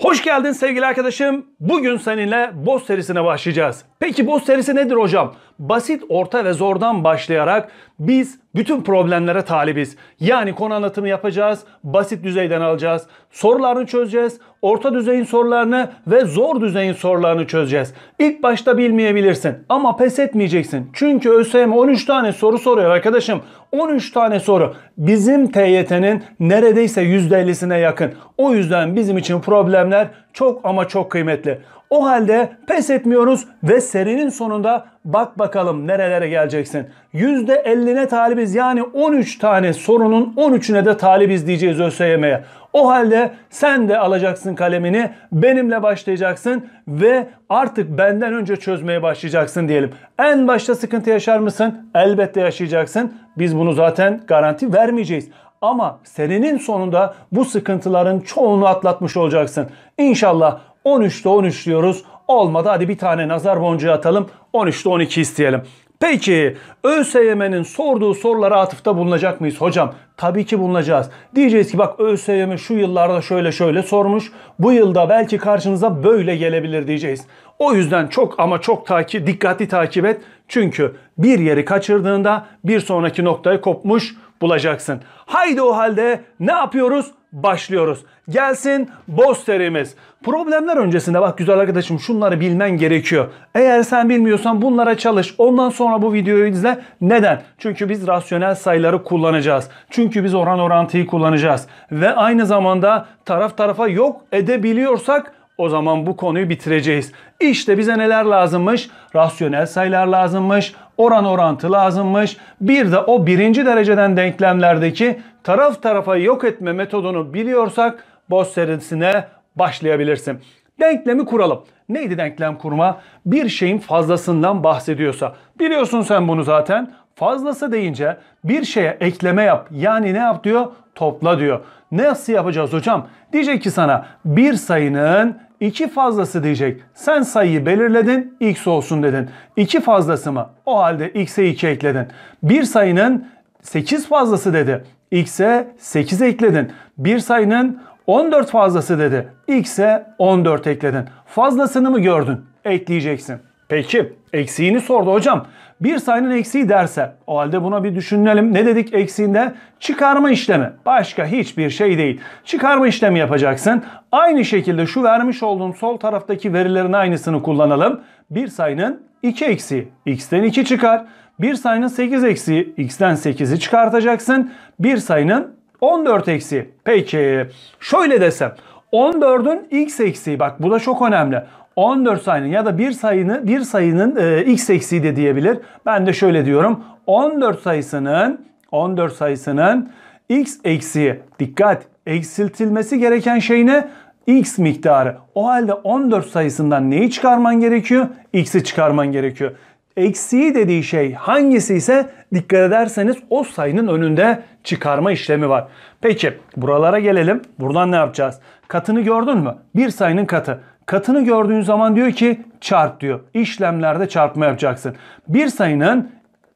Hoş geldin sevgili arkadaşım. Bugün seninle boss serisine başlayacağız. Peki boss serisi nedir hocam? basit, orta ve zordan başlayarak biz bütün problemlere talibiz. Yani konu anlatımı yapacağız, basit düzeyden alacağız, sorularını çözeceğiz, orta düzeyin sorularını ve zor düzeyin sorularını çözeceğiz. İlk başta bilmeyebilirsin ama pes etmeyeceksin. Çünkü ÖSYM 13 tane soru soruyor arkadaşım. 13 tane soru. Bizim TYT'nin neredeyse %50'sine yakın. O yüzden bizim için problemler çok ama çok kıymetli. O halde pes etmiyoruz ve serinin sonunda bak bakalım nerelere geleceksin. %50'ne talibiz yani 13 tane sorunun 13'üne de talibiz diyeceğiz ÖSYM'ye. O halde sen de alacaksın kalemini benimle başlayacaksın ve artık benden önce çözmeye başlayacaksın diyelim. En başta sıkıntı yaşar mısın? Elbette yaşayacaksın. Biz bunu zaten garanti vermeyeceğiz. Ama senenin sonunda bu sıkıntıların çoğunu atlatmış olacaksın. İnşallah 13'te 13 diyoruz. Olmadı hadi bir tane nazar boncuğu atalım. 13'te 12 isteyelim. Peki ÖSYM'nin sorduğu sorulara atıfta bulunacak mıyız hocam? Tabii ki bulunacağız. Diyeceğiz ki bak ÖSYM şu yıllarda şöyle şöyle sormuş. Bu yılda belki karşınıza böyle gelebilir diyeceğiz. O yüzden çok ama çok takip, dikkatli takip et. Çünkü bir yeri kaçırdığında bir sonraki noktayı kopmuş bulacaksın. Haydi o halde ne yapıyoruz? başlıyoruz. Gelsin boz serimiz. Problemler öncesinde bak güzel arkadaşım şunları bilmen gerekiyor. Eğer sen bilmiyorsan bunlara çalış. Ondan sonra bu videoyu izle. Neden? Çünkü biz rasyonel sayıları kullanacağız. Çünkü biz oran orantıyı kullanacağız. Ve aynı zamanda taraf tarafa yok edebiliyorsak o zaman bu konuyu bitireceğiz. İşte bize neler lazımmış? Rasyonel sayılar lazımmış oran orantı lazımmış. Bir de o birinci dereceden denklemlerdeki taraf tarafa yok etme metodunu biliyorsak boz serisine başlayabilirsin. Denklemi kuralım. Neydi denklem kurma? Bir şeyin fazlasından bahsediyorsa. Biliyorsun sen bunu zaten. Fazlası deyince bir şeye ekleme yap. Yani ne yap diyor? Topla diyor. Nasıl yapacağız hocam? Diyecek ki sana bir sayının 2 fazlası diyecek. Sen sayıyı belirledin x olsun dedin. 2 fazlası mı? O halde x'e 2 ekledin. Bir sayının 8 fazlası dedi. X'e 8 ekledin. Bir sayının 14 fazlası dedi. X'e 14 ekledin. Fazlasını mı gördün? Ekleyeceksin. Peki eksiğini sordu hocam. Bir sayının eksiği derse o halde buna bir düşünelim. Ne dedik eksiğinde? Çıkarma işlemi. Başka hiçbir şey değil. Çıkarma işlemi yapacaksın. Aynı şekilde şu vermiş olduğum sol taraftaki verilerin aynısını kullanalım. Bir sayının 2 eksiği. X'ten 2 çıkar. Bir sayının 8 eksiği. X'ten 8'i çıkartacaksın. Bir sayının 14 eksiği. Peki şöyle desem. 14'ün x eksiği bak bu da çok önemli. 14 sayının ya da bir sayını bir sayının e, x eksiği de diyebilir. Ben de şöyle diyorum. 14 sayısının 14 sayısının x eksiği dikkat eksiltilmesi gereken şey ne? x miktarı. O halde 14 sayısından neyi çıkarman gerekiyor? x'i çıkarman gerekiyor. Eksiği dediği şey hangisi ise dikkat ederseniz o sayının önünde çıkarma işlemi var. Peki buralara gelelim. Buradan ne yapacağız? Katını gördün mü? Bir sayının katı. Katını gördüğün zaman diyor ki çarp diyor. İşlemlerde çarpma yapacaksın. Bir sayının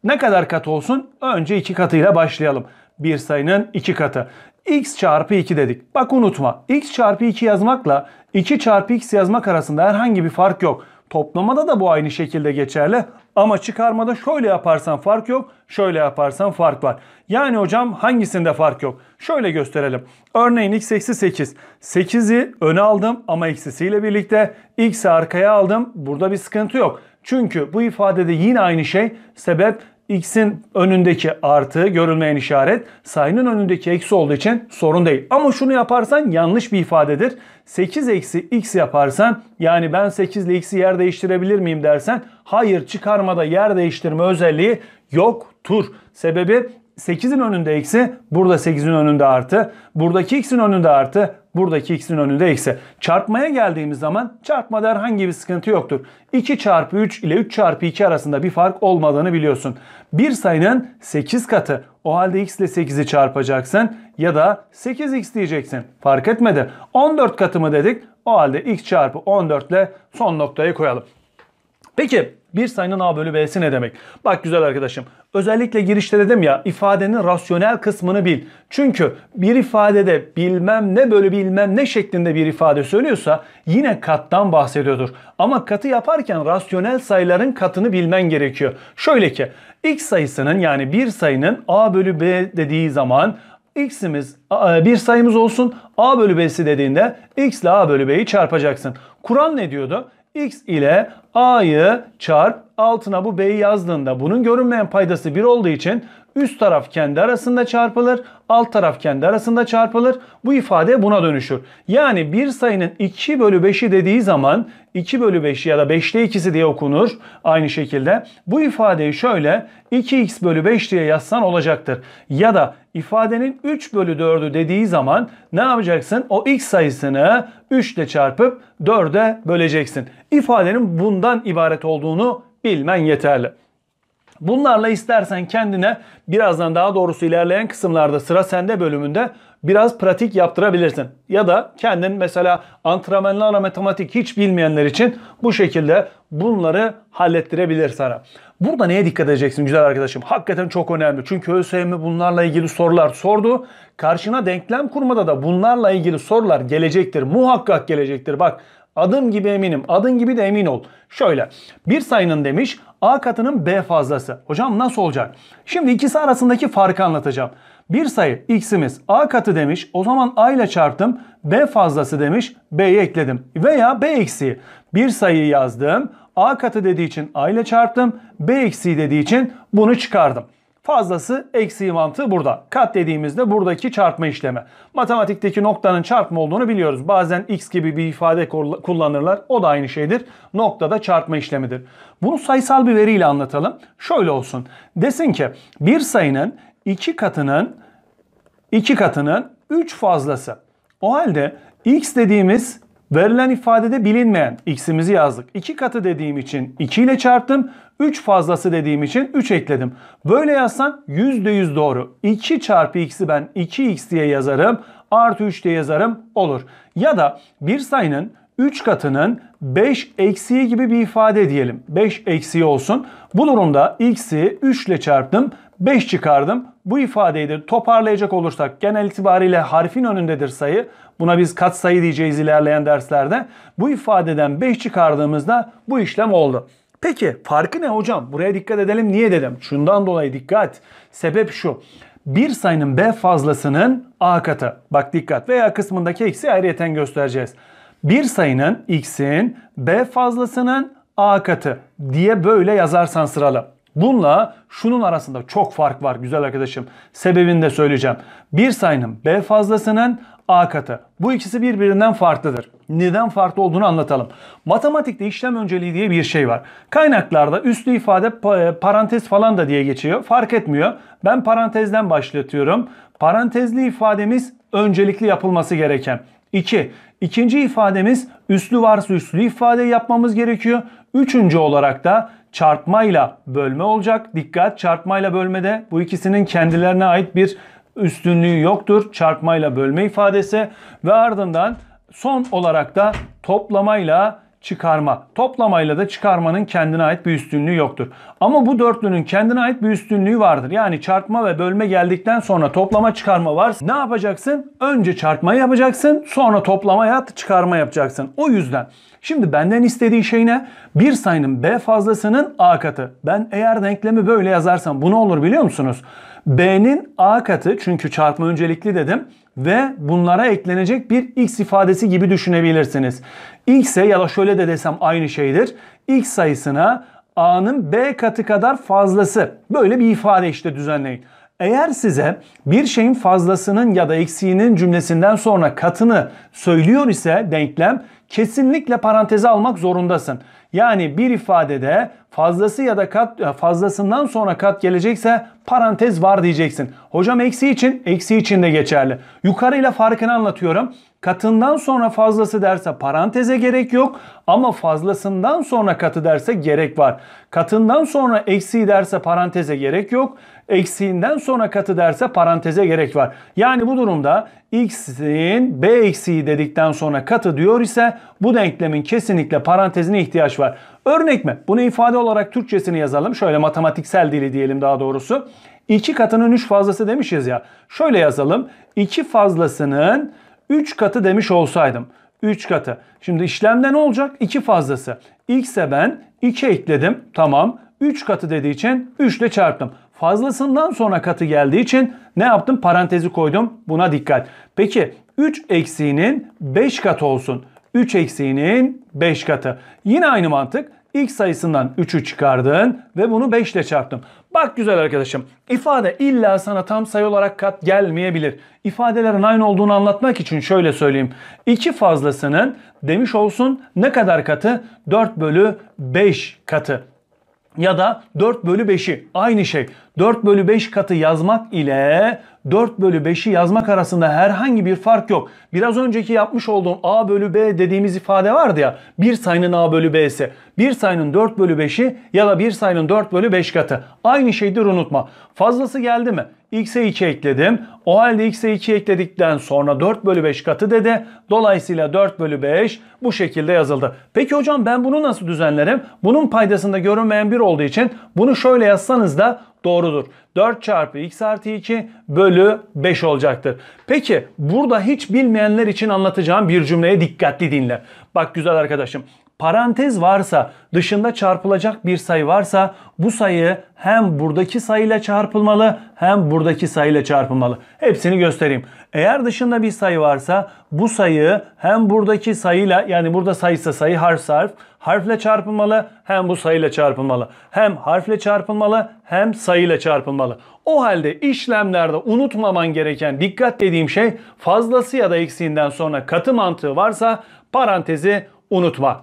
ne kadar kat olsun? Önce iki katıyla başlayalım. Bir sayının iki katı. x çarpı 2 dedik. Bak unutma x çarpı 2 yazmakla 2 çarpı x yazmak arasında herhangi bir fark yok. Toplamada da bu aynı şekilde geçerli. Ama çıkarmada şöyle yaparsan fark yok, şöyle yaparsan fark var. Yani hocam hangisinde fark yok? Şöyle gösterelim. Örneğin x eksi 8. 8'i öne aldım ama eksisiyle birlikte x'i arkaya aldım. Burada bir sıkıntı yok. Çünkü bu ifadede yine aynı şey sebep x'in önündeki artı görülmeyen işaret sayının önündeki eksi olduğu için sorun değil. Ama şunu yaparsan yanlış bir ifadedir. 8 eksi x yaparsan yani ben 8 ile x'i yer değiştirebilir miyim dersen hayır çıkarmada yer değiştirme özelliği yoktur. Sebebi 8'in önünde eksi, burada 8'in önünde artı, buradaki x'in önünde artı, Buradaki x'in önünde x'e. Çarpmaya geldiğimiz zaman çarpmada herhangi bir sıkıntı yoktur. 2 çarpı 3 ile 3 çarpı 2 arasında bir fark olmadığını biliyorsun. Bir sayının 8 katı. O halde x ile 8'i çarpacaksın ya da 8x diyeceksin. Fark etmedi. 14 katı mı dedik? O halde x çarpı 14 ile son noktayı koyalım. Peki bir sayının a bölü b'si ne demek? Bak güzel arkadaşım. Özellikle girişte dedim ya ifadenin rasyonel kısmını bil. Çünkü bir ifadede bilmem ne bölü bilmem ne şeklinde bir ifade söylüyorsa yine kattan bahsediyordur. Ama katı yaparken rasyonel sayıların katını bilmen gerekiyor. Şöyle ki x sayısının yani bir sayının a bölü b dediği zaman x'imiz e, bir sayımız olsun a bölü b'si dediğinde x ile a bölü b'yi çarpacaksın. Kur'an ne diyordu? x ile a'yı çarp altına bu b'yi yazdığında bunun görünmeyen paydası 1 olduğu için Üst taraf kendi arasında çarpılır, alt taraf kendi arasında çarpılır. Bu ifade buna dönüşür. Yani bir sayının 2 bölü 5'i dediği zaman 2 bölü 5 ya da 5'te ikisi diye okunur aynı şekilde. Bu ifadeyi şöyle 2x bölü 5 diye yazsan olacaktır. Ya da ifadenin 3 bölü 4'ü dediği zaman ne yapacaksın? O x sayısını 3 ile çarpıp 4'e böleceksin. İfadenin bundan ibaret olduğunu bilmen yeterli. Bunlarla istersen kendine birazdan daha doğrusu ilerleyen kısımlarda sıra sende bölümünde biraz pratik yaptırabilirsin. Ya da kendin mesela antrenmanlarla matematik hiç bilmeyenler için bu şekilde bunları hallettirebilir sana. Burada neye dikkat edeceksin güzel arkadaşım? Hakikaten çok önemli. Çünkü ÖSYM bunlarla ilgili sorular sordu. Karşına denklem kurmada da bunlarla ilgili sorular gelecektir. Muhakkak gelecektir. Bak Adım gibi eminim. Adın gibi de emin ol. Şöyle bir sayının demiş A katının B fazlası. Hocam nasıl olacak? Şimdi ikisi arasındaki farkı anlatacağım. Bir sayı x'imiz a katı demiş. O zaman a ile çarptım. b fazlası demiş. b'yi ekledim. Veya b eksiği. Bir sayıyı yazdım. a katı dediği için a ile çarptım. b eksiği dediği için bunu çıkardım. Fazlası eksiği mantığı burada. Kat dediğimizde buradaki çarpma işlemi. Matematikteki noktanın çarpma olduğunu biliyoruz. Bazen x gibi bir ifade kullanırlar. O da aynı şeydir. Nokta da çarpma işlemidir. Bunu sayısal bir veriyle anlatalım. Şöyle olsun. Desin ki bir sayının iki katının iki katının 3 fazlası. O halde x dediğimiz Verilen ifadede bilinmeyen x'imizi yazdık. 2 katı dediğim için 2 ile çarptım. 3 fazlası dediğim için 3 ekledim. Böyle yazsam %100 doğru. 2 çarpı x'i ben 2x diye yazarım. Artı 3 diye yazarım olur. Ya da bir sayının 3 katının 5 eksiği gibi bir ifade diyelim. 5 eksiği olsun. Bu durumda x'i 3 ile çarptım. 5 çıkardım. Bu ifadeyi de toparlayacak olursak genel itibariyle harfin önündedir sayı. Buna biz kat sayı diyeceğiz ilerleyen derslerde. Bu ifadeden 5 çıkardığımızda bu işlem oldu. Peki farkı ne hocam? Buraya dikkat edelim. Niye dedim? Şundan dolayı dikkat. Sebep şu. Bir sayının B fazlasının A katı. Bak dikkat. Veya kısmındaki x'i ayrıyeten göstereceğiz. Bir sayının X'in B fazlasının A katı diye böyle yazarsan sıralı. Bununla şunun arasında çok fark var güzel arkadaşım. Sebebini de söyleyeceğim. Bir sayının B fazlasının A katı. Bu ikisi birbirinden farklıdır. Neden farklı olduğunu anlatalım. Matematikte işlem önceliği diye bir şey var. Kaynaklarda üslü ifade e, parantez falan da diye geçiyor. Fark etmiyor. Ben parantezden başlatıyorum. Parantezli ifademiz öncelikli yapılması gereken. 2. İki, ikinci ifademiz üslü varsa üslü ifade yapmamız gerekiyor. Üçüncü olarak da çarpmayla bölme olacak. Dikkat çarpmayla bölmede bu ikisinin kendilerine ait bir üstünlüğü yoktur. Çarpmayla bölme ifadesi ve ardından son olarak da toplamayla çıkarma. Toplamayla da çıkarmanın kendine ait bir üstünlüğü yoktur. Ama bu dörtlünün kendine ait bir üstünlüğü vardır. Yani çarpma ve bölme geldikten sonra toplama çıkarma var. ne yapacaksın? Önce çarpma yapacaksın sonra toplama ya çıkarma yapacaksın. O yüzden şimdi benden istediği şey ne? Bir sayının B fazlasının A katı. Ben eğer denklemi böyle yazarsam bu ne olur biliyor musunuz? B'nin A katı çünkü çarpma öncelikli dedim ve bunlara eklenecek bir x ifadesi gibi düşünebilirsiniz. x'e ya da şöyle de desem aynı şeydir. x sayısına A'nın B katı kadar fazlası. Böyle bir ifade işte düzenleyin. Eğer size bir şeyin fazlasının ya da eksiğinin cümlesinden sonra katını söylüyor ise denklem kesinlikle paranteze almak zorundasın. Yani bir ifadede fazlası ya da kat e, fazlasından sonra kat gelecekse parantez var diyeceksin. Hocam eksi için, eksi için de geçerli. Yukarıyla farkını anlatıyorum. Katından sonra fazlası derse paranteze gerek yok ama fazlasından sonra katı derse gerek var. Katından sonra eksi derse paranteze gerek yok eksiğinden sonra katı derse paranteze gerek var. Yani bu durumda x'in b eksiği dedikten sonra katı diyor ise bu denklemin kesinlikle parantezine ihtiyaç var. Örnek mi? Bunu ifade olarak Türkçesini yazalım. Şöyle matematiksel dili diyelim daha doğrusu. 2 katının 3 fazlası demişiz ya. Şöyle yazalım. 2 fazlasının 3 katı demiş olsaydım. 3 katı. Şimdi işlemde ne olacak? 2 fazlası. X'e ben 2 ekledim. Tamam. 3 katı dediği için 3 ile çarptım. Fazlasından sonra katı geldiği için ne yaptım? Parantezi koydum. Buna dikkat. Peki 3 eksiğinin 5 katı olsun. 3 eksiğinin 5 katı. Yine aynı mantık. X sayısından 3'ü çıkardın ve bunu 5 ile çarptım. Bak güzel arkadaşım ifade illa sana tam sayı olarak kat gelmeyebilir. İfadelerin aynı olduğunu anlatmak için şöyle söyleyeyim. 2 fazlasının demiş olsun ne kadar katı? 4 bölü 5 katı. Ya da 4 bölü 5'i aynı şey. 4 bölü 5 katı yazmak ile 4 bölü 5'i yazmak arasında herhangi bir fark yok. Biraz önceki yapmış olduğum a bölü b dediğimiz ifade vardı ya. Bir sayının a bölü b'si. Bir sayının 4 bölü 5'i ya da bir sayının 4 bölü 5 katı. Aynı şeydir unutma. Fazlası geldi mi? x'e 2 ekledim. O halde x'e 2 ekledikten sonra 4 bölü 5 katı dedi. Dolayısıyla 4 bölü 5 bu şekilde yazıldı. Peki hocam ben bunu nasıl düzenlerim? Bunun paydasında görünmeyen bir olduğu için bunu şöyle yazsanız da doğrudur. 4 çarpı x artı 2 bölü 5 olacaktır. Peki burada hiç bilmeyenler için anlatacağım bir cümleye dikkatli dinle. Bak güzel arkadaşım parantez varsa, dışında çarpılacak bir sayı varsa bu sayı hem buradaki sayıyla çarpılmalı hem buradaki sayıyla çarpılmalı. Hepsini göstereyim. Eğer dışında bir sayı varsa bu sayı hem buradaki sayıyla yani burada sayısa sayı harf harf harfle çarpılmalı hem bu sayıyla çarpılmalı. Hem harfle çarpılmalı hem sayıyla çarpılmalı. O halde işlemlerde unutmaman gereken dikkat dediğim şey fazlası ya da eksiğinden sonra katı mantığı varsa parantezi unutma.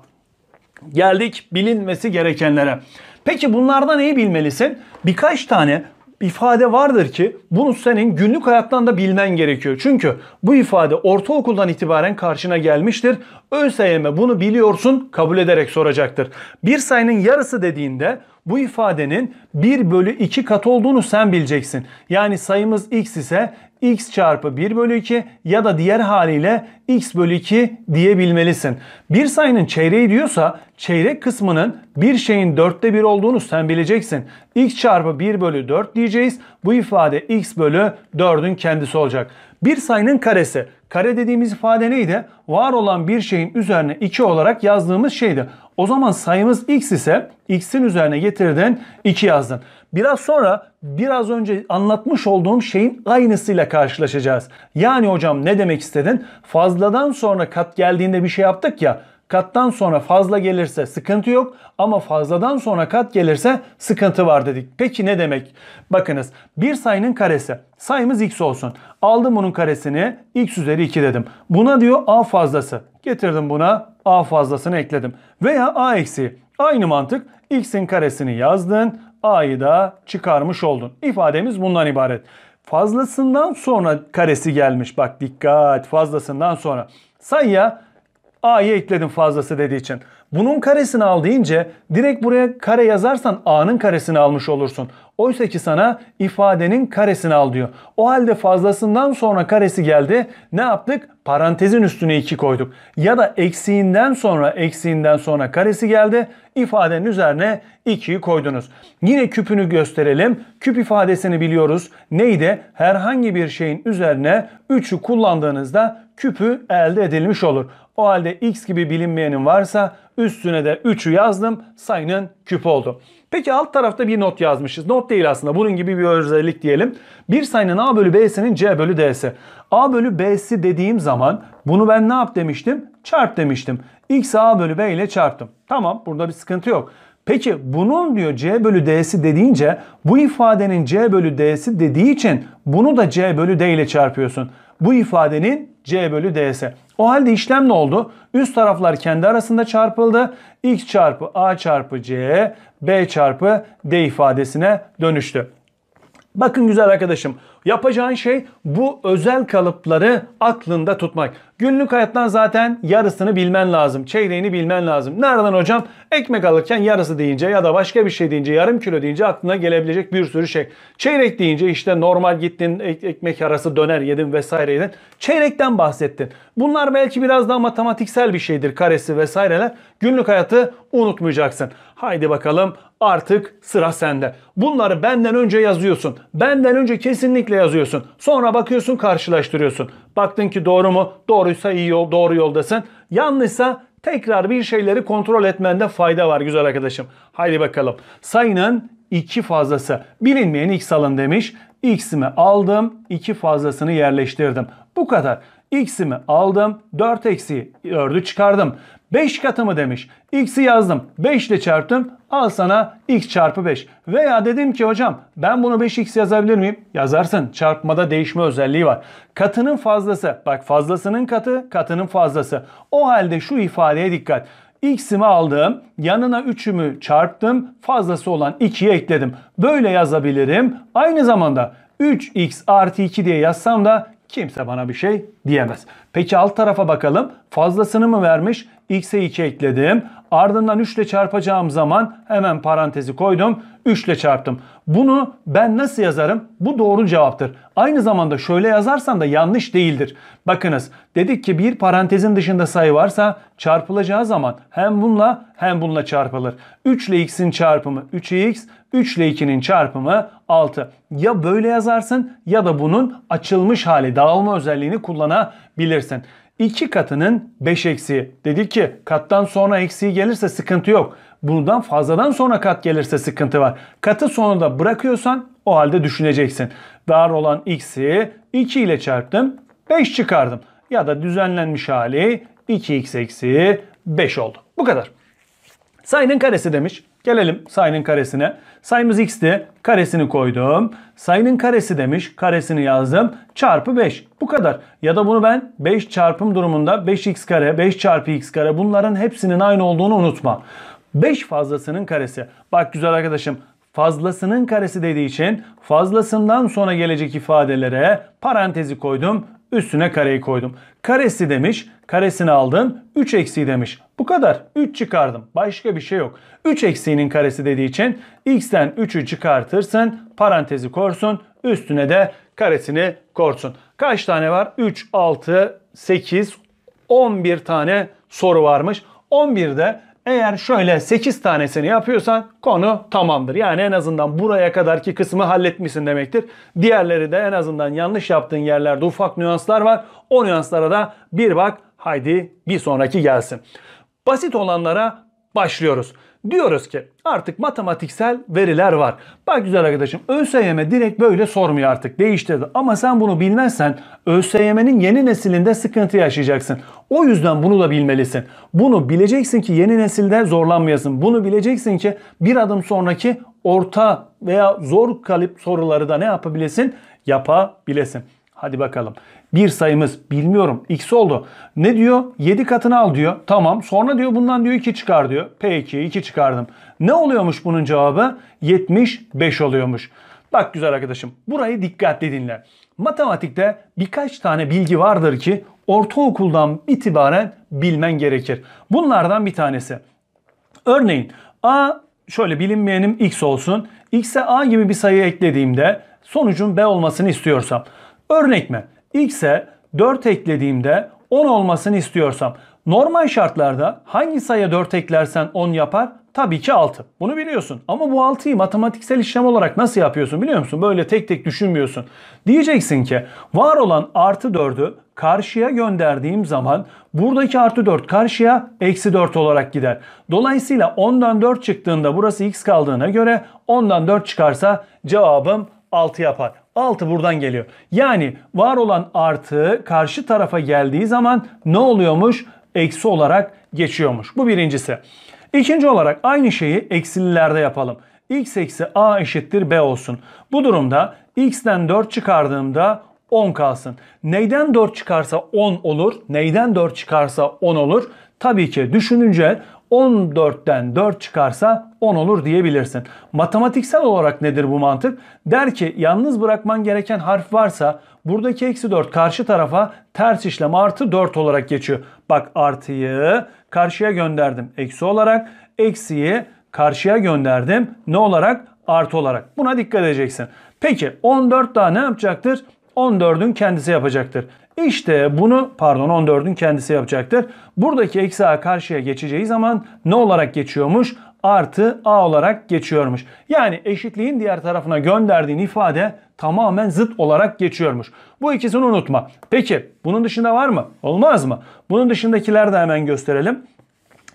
Geldik bilinmesi gerekenlere. Peki bunlardan neyi bilmelisin? Birkaç tane ifade vardır ki bunu senin günlük hayattan da bilmen gerekiyor. Çünkü bu ifade ortaokuldan itibaren karşına gelmiştir. ÖSYM bunu biliyorsun kabul ederek soracaktır. Bir sayının yarısı dediğinde bu ifadenin 1 bölü 2 kat olduğunu sen bileceksin. Yani sayımız x ise x çarpı 1 bölü 2 ya da diğer haliyle x bölü 2 diyebilmelisin. Bir sayının çeyreği diyorsa çeyrek kısmının bir şeyin dörtte bir olduğunu sen bileceksin. x çarpı 1 bölü 4 diyeceğiz. Bu ifade x bölü 4'ün kendisi olacak. Bir sayının karesi Kare dediğimiz ifade neydi? Var olan bir şeyin üzerine 2 olarak yazdığımız şeydi. O zaman sayımız x ise x'in üzerine getirdin 2 yazdın. Biraz sonra biraz önce anlatmış olduğum şeyin aynısıyla karşılaşacağız. Yani hocam ne demek istedin? Fazladan sonra kat geldiğinde bir şey yaptık ya. Kattan sonra fazla gelirse sıkıntı yok ama fazladan sonra kat gelirse sıkıntı var dedik. Peki ne demek? Bakınız bir sayının karesi. Sayımız x olsun. Aldım bunun karesini x üzeri 2 dedim. Buna diyor a fazlası. Getirdim buna a fazlasını ekledim. Veya a eksi. Aynı mantık x'in karesini yazdın. a'yı da çıkarmış oldun. İfademiz bundan ibaret. Fazlasından sonra karesi gelmiş. Bak dikkat fazlasından sonra. Sayıya A'yı ekledim fazlası dediği için. Bunun karesini al deyince direkt buraya kare yazarsan A'nın karesini almış olursun. Oysa ki sana ifadenin karesini al diyor. O halde fazlasından sonra karesi geldi. Ne yaptık? Parantezin üstüne 2 koyduk. Ya da eksiğinden sonra eksiğinden sonra karesi geldi ifadenin üzerine 2'yi koydunuz. Yine küpünü gösterelim. Küp ifadesini biliyoruz. Neydi? Herhangi bir şeyin üzerine 3'ü kullandığınızda küpü elde edilmiş olur. O halde x gibi bilinmeyenin varsa üstüne de 3'ü yazdım. Sayının küpü oldu. Peki alt tarafta bir not yazmışız. Not değil aslında. Bunun gibi bir özellik diyelim. Bir sayının a bölü b'sinin c bölü d'si. a bölü b'si dediğim zaman bunu ben ne yap demiştim? Çarp demiştim x a bölü b ile çarptım. Tamam burada bir sıkıntı yok. Peki bunun diyor c bölü d'si dediğince bu ifadenin c bölü d'si dediği için bunu da c bölü d ile çarpıyorsun. Bu ifadenin c bölü d'si. O halde işlem ne oldu? Üst taraflar kendi arasında çarpıldı. x çarpı a çarpı c b çarpı d ifadesine dönüştü. Bakın güzel arkadaşım yapacağın şey bu özel kalıpları aklında tutmak. Günlük hayattan zaten yarısını bilmen lazım. Çeyreğini bilmen lazım. Nereden hocam? Ekmek alırken yarısı deyince ya da başka bir şey deyince yarım kilo deyince aklına gelebilecek bir sürü şey. Çeyrek deyince işte normal gittin ek ekmek arası döner yedin vesaire yedin. Çeyrekten bahsettin. Bunlar belki biraz daha matematiksel bir şeydir karesi vesaireler. Günlük hayatı unutmayacaksın. Haydi bakalım artık sıra sende. Bunları benden önce yazıyorsun. Benden önce kesinlikle yazıyorsun. Sonra bakıyorsun karşılaştırıyorsun. Baktın ki doğru mu? Doğruysa iyi yol, doğru yoldasın. Yanlışsa tekrar bir şeyleri kontrol etmende fayda var güzel arkadaşım. Haydi bakalım. Sayının iki fazlası. Bilinmeyen x alın demiş. X'imi aldım. iki fazlasını yerleştirdim. Bu kadar x'imi aldım. 4 eksi 4'ü çıkardım. 5 katı mı demiş. X'i yazdım. 5 ile çarptım. Al sana x çarpı 5. Veya dedim ki hocam ben bunu 5x yazabilir miyim? Yazarsın. Çarpmada değişme özelliği var. Katının fazlası. Bak fazlasının katı katının fazlası. O halde şu ifadeye dikkat. X'imi aldım. Yanına 3'ümü çarptım. Fazlası olan 2'yi ekledim. Böyle yazabilirim. Aynı zamanda 3x artı 2 diye yazsam da kimse bana bir şey diyemez. Peki alt tarafa bakalım. Fazlasını mı vermiş? x'e 2 ekledim. Ardından 3 ile çarpacağım zaman hemen parantezi koydum. 3 ile çarptım. Bunu ben nasıl yazarım? Bu doğru cevaptır. Aynı zamanda şöyle yazarsan da yanlış değildir. Bakınız dedik ki bir parantezin dışında sayı varsa çarpılacağı zaman hem bununla hem bununla çarpılır. 3 ile x'in çarpımı 3x, 3 ile 2'nin çarpımı 6. Ya böyle yazarsın ya da bunun açılmış hali dağılma özelliğini kullanabilirsin. 2 katının 5 eksiği. Dedi ki kattan sonra eksiği gelirse sıkıntı yok. Bundan fazladan sonra kat gelirse sıkıntı var. Katı sonunda bırakıyorsan o halde düşüneceksin. Var olan x'i 2 ile çarptım 5 çıkardım. Ya da düzenlenmiş hali 2x eksi 5 oldu. Bu kadar. Sayının karesi demiş. Gelelim sayının karesine. Sayımız x'ti. Karesini koydum. Sayının karesi demiş. Karesini yazdım. Çarpı 5. Bu kadar. Ya da bunu ben 5 çarpım durumunda 5x kare, 5 çarpı x kare bunların hepsinin aynı olduğunu unutma. 5 fazlasının karesi. Bak güzel arkadaşım fazlasının karesi dediği için fazlasından sonra gelecek ifadelere parantezi koydum. Üstüne kareyi koydum. Karesi demiş. Karesini aldın. 3 eksiği demiş. Bu kadar. 3 çıkardım. Başka bir şey yok. 3 eksiğinin karesi dediği için x'ten 3'ü çıkartırsın. Parantezi korsun. Üstüne de karesini korsun. Kaç tane var? 3, 6, 8, 11 tane soru varmış. 11'de eğer şöyle 8 tanesini yapıyorsan konu tamamdır. Yani en azından buraya kadarki kısmı halletmişsin demektir. Diğerleri de en azından yanlış yaptığın yerlerde ufak nüanslar var. O nüanslara da bir bak haydi bir sonraki gelsin. Basit olanlara başlıyoruz. Diyoruz ki artık matematiksel veriler var. Bak güzel arkadaşım ÖSYM direkt böyle sormuyor artık değiştirdi. Ama sen bunu bilmezsen ÖSYM'nin yeni nesilinde sıkıntı yaşayacaksın. O yüzden bunu da bilmelisin. Bunu bileceksin ki yeni nesilde zorlanmayasın. Bunu bileceksin ki bir adım sonraki orta veya zor kalıp soruları da ne yapabilesin? Yapabilesin. Hadi bakalım bir sayımız bilmiyorum x oldu. Ne diyor? 7 katını al diyor. Tamam. Sonra diyor bundan diyor 2 çıkar diyor. Peki 2 çıkardım. Ne oluyormuş bunun cevabı? 75 oluyormuş. Bak güzel arkadaşım burayı dikkatli dinle. Matematikte birkaç tane bilgi vardır ki ortaokuldan itibaren bilmen gerekir. Bunlardan bir tanesi. Örneğin A şöyle bilinmeyenim x olsun. X'e A gibi bir sayı eklediğimde sonucun B olmasını istiyorsam. Örnek mi? x'e 4 eklediğimde 10 olmasını istiyorsam normal şartlarda hangi sayıya 4 eklersen 10 yapar? Tabii ki 6. Bunu biliyorsun. Ama bu 6'yı matematiksel işlem olarak nasıl yapıyorsun biliyor musun? Böyle tek tek düşünmüyorsun. Diyeceksin ki var olan artı 4'ü karşıya gönderdiğim zaman buradaki artı 4 karşıya eksi 4 olarak gider. Dolayısıyla 10'dan 4 çıktığında burası x kaldığına göre 10'dan 4 çıkarsa cevabım 6 yapar. 6 buradan geliyor. Yani var olan artı karşı tarafa geldiği zaman ne oluyormuş? Eksi olarak geçiyormuş. Bu birincisi. İkinci olarak aynı şeyi eksililerde yapalım. x eksi a eşittir b olsun. Bu durumda x'ten 4 çıkardığımda 10 kalsın. Neyden 4 çıkarsa 10 olur. Neyden 4 çıkarsa 10 olur. Tabii ki düşününce 14'ten 4 çıkarsa 10 olur diyebilirsin. Matematiksel olarak nedir bu mantık? Der ki yalnız bırakman gereken harf varsa buradaki eksi 4 karşı tarafa ters işlem artı 4 olarak geçiyor. Bak artıyı karşıya gönderdim eksi olarak. Eksiyi karşıya gönderdim ne olarak? Artı olarak. Buna dikkat edeceksin. Peki 14 daha ne yapacaktır? 14'ün kendisi yapacaktır. İşte bunu pardon 14'ün kendisi yapacaktır. Buradaki eksi a karşıya geçeceği zaman ne olarak geçiyormuş? Artı a olarak geçiyormuş. Yani eşitliğin diğer tarafına gönderdiğin ifade tamamen zıt olarak geçiyormuş. Bu ikisini unutma. Peki bunun dışında var mı? Olmaz mı? Bunun dışındakiler de hemen gösterelim.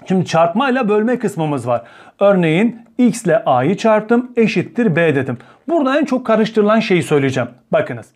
Şimdi çarpma ile bölme kısmımız var. Örneğin x ile a'yı çarptım eşittir b dedim. Burada en çok karıştırılan şeyi söyleyeceğim. Bakınız.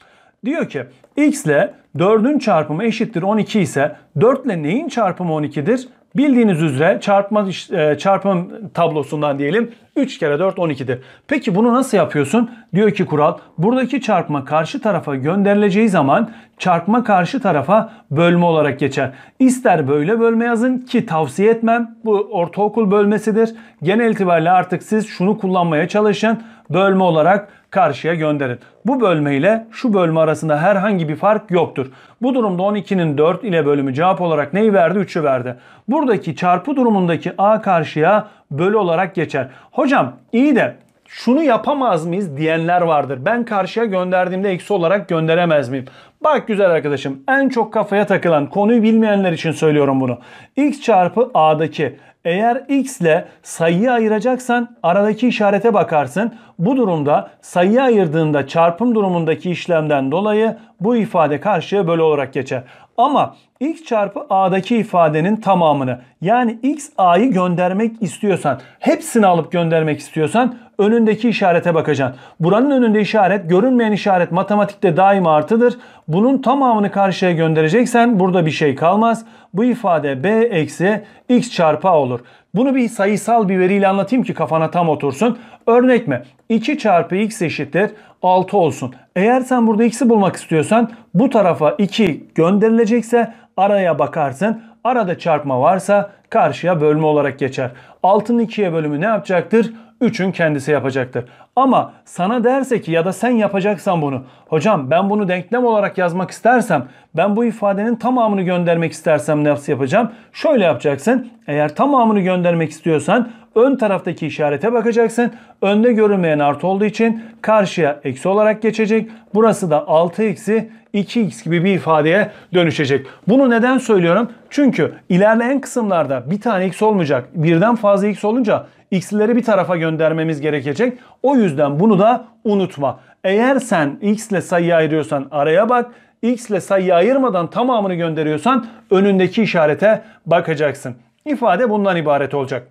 Diyor ki x ile 4'ün çarpımı eşittir 12 ise 4 ile neyin çarpımı 12'dir? Bildiğiniz üzere çarpma e, çarpım tablosundan diyelim 3 kere 4 12'dir. Peki bunu nasıl yapıyorsun? Diyor ki kural buradaki çarpma karşı tarafa gönderileceği zaman çarpma karşı tarafa bölme olarak geçer. İster böyle bölme yazın ki tavsiye etmem. Bu ortaokul bölmesidir. Genel itibariyle artık siz şunu kullanmaya çalışın bölme olarak karşıya gönderin. Bu bölme ile şu bölme arasında herhangi bir fark yoktur. Bu durumda 12'nin 4 ile bölümü cevap olarak neyi verdi? 3'ü verdi. Buradaki çarpı durumundaki a karşıya bölü olarak geçer. Hocam iyi de şunu yapamaz mıyız diyenler vardır. Ben karşıya gönderdiğimde eksi olarak gönderemez miyim? Bak güzel arkadaşım en çok kafaya takılan konuyu bilmeyenler için söylüyorum bunu. X çarpı A'daki eğer x ile sayıyı ayıracaksan aradaki işarete bakarsın. Bu durumda sayıyı ayırdığında çarpım durumundaki işlemden dolayı bu ifade karşıya bölü olarak geçer. Ama x çarpı a'daki ifadenin tamamını yani x a'yı göndermek istiyorsan hepsini alıp göndermek istiyorsan önündeki işarete bakacaksın. Buranın önünde işaret, görünmeyen işaret matematikte daim artıdır. Bunun tamamını karşıya göndereceksen burada bir şey kalmaz. Bu ifade b eksi x çarpı a olur. Bunu bir sayısal bir veriyle anlatayım ki kafana tam otursun. Örnek mi? 2 çarpı x eşittir 6 olsun. Eğer sen burada x'i bulmak istiyorsan bu tarafa 2 gönderilecekse araya bakarsın. Arada çarpma varsa karşıya bölme olarak geçer. 6'nın 2'ye bölümü ne yapacaktır? üçün kendisi yapacaktır. Ama sana derse ki ya da sen yapacaksan bunu. Hocam ben bunu denklem olarak yazmak istersem, ben bu ifadenin tamamını göndermek istersem nasıl yapacağım? Şöyle yapacaksın. Eğer tamamını göndermek istiyorsan ön taraftaki işarete bakacaksın. Önde görünmeyen artı olduğu için karşıya eksi olarak geçecek. Burası da 6 eksi 2x gibi bir ifadeye dönüşecek. Bunu neden söylüyorum? Çünkü ilerleyen kısımlarda bir tane x olmayacak. Birden fazla x olunca x'leri bir tarafa göndermemiz gerekecek. O yüzden bunu da unutma. Eğer sen x ile sayıyı ayırıyorsan araya bak. x ile sayıyı ayırmadan tamamını gönderiyorsan önündeki işarete bakacaksın. İfade bundan ibaret olacak.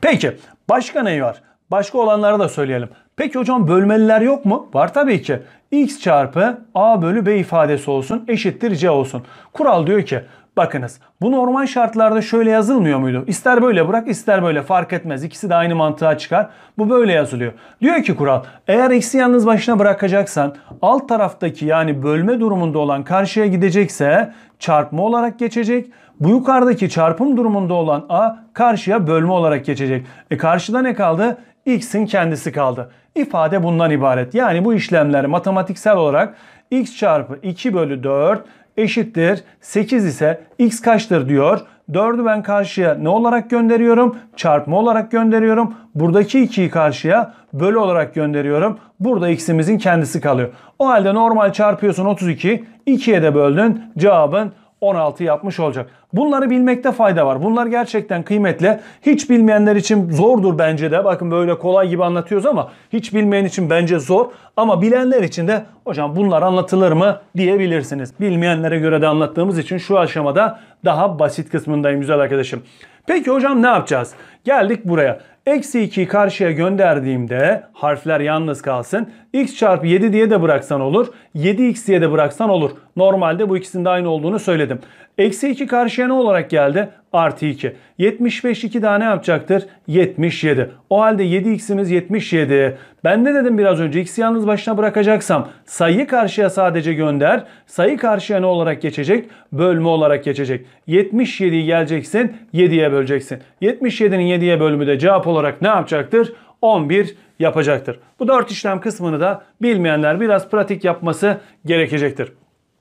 Peki başka ne var? Başka olanları da söyleyelim. Peki hocam bölmeliler yok mu? Var tabii ki. x çarpı a bölü b ifadesi olsun eşittir c olsun. Kural diyor ki Bakınız bu normal şartlarda şöyle yazılmıyor muydu? İster böyle bırak ister böyle fark etmez. İkisi de aynı mantığa çıkar. Bu böyle yazılıyor. Diyor ki kural eğer x'i yalnız başına bırakacaksan alt taraftaki yani bölme durumunda olan karşıya gidecekse çarpma olarak geçecek. Bu yukarıdaki çarpım durumunda olan a karşıya bölme olarak geçecek. E karşıda ne kaldı? x'in kendisi kaldı. İfade bundan ibaret. Yani bu işlemler matematiksel olarak x çarpı 2 bölü 4 eşittir 8 ise x kaçtır diyor. 4'ü ben karşıya ne olarak gönderiyorum? Çarpma olarak gönderiyorum. Buradaki 2'yi karşıya bölü olarak gönderiyorum. Burada x'imizin kendisi kalıyor. O halde normal çarpıyorsun 32. 2'ye de böldün. Cevabın 16 yapmış olacak. Bunları bilmekte fayda var. Bunlar gerçekten kıymetli. Hiç bilmeyenler için zordur bence de. Bakın böyle kolay gibi anlatıyoruz ama hiç bilmeyen için bence zor. Ama bilenler için de hocam bunlar anlatılır mı diyebilirsiniz. Bilmeyenlere göre de anlattığımız için şu aşamada daha basit kısmındayım güzel arkadaşım. Peki hocam ne yapacağız? Geldik buraya. Eksi 2'yi karşıya gönderdiğimde harfler yalnız kalsın x çarpı 7 diye de bıraksan olur. 7x diye de bıraksan olur. Normalde bu ikisinin de aynı olduğunu söyledim. Eksi 2 karşıya ne olarak geldi? Artı 2. 75 2 daha ne yapacaktır? 77. O halde 7x'imiz 77. Ben ne dedim biraz önce? x'i yalnız başına bırakacaksam sayı karşıya sadece gönder. Sayı karşıya ne olarak geçecek? Bölme olarak geçecek. 77'yi geleceksin 7'ye böleceksin. 77'nin 7'ye bölümü de cevap olarak ne yapacaktır? 11 yapacaktır. Bu dört işlem kısmını da bilmeyenler biraz pratik yapması gerekecektir.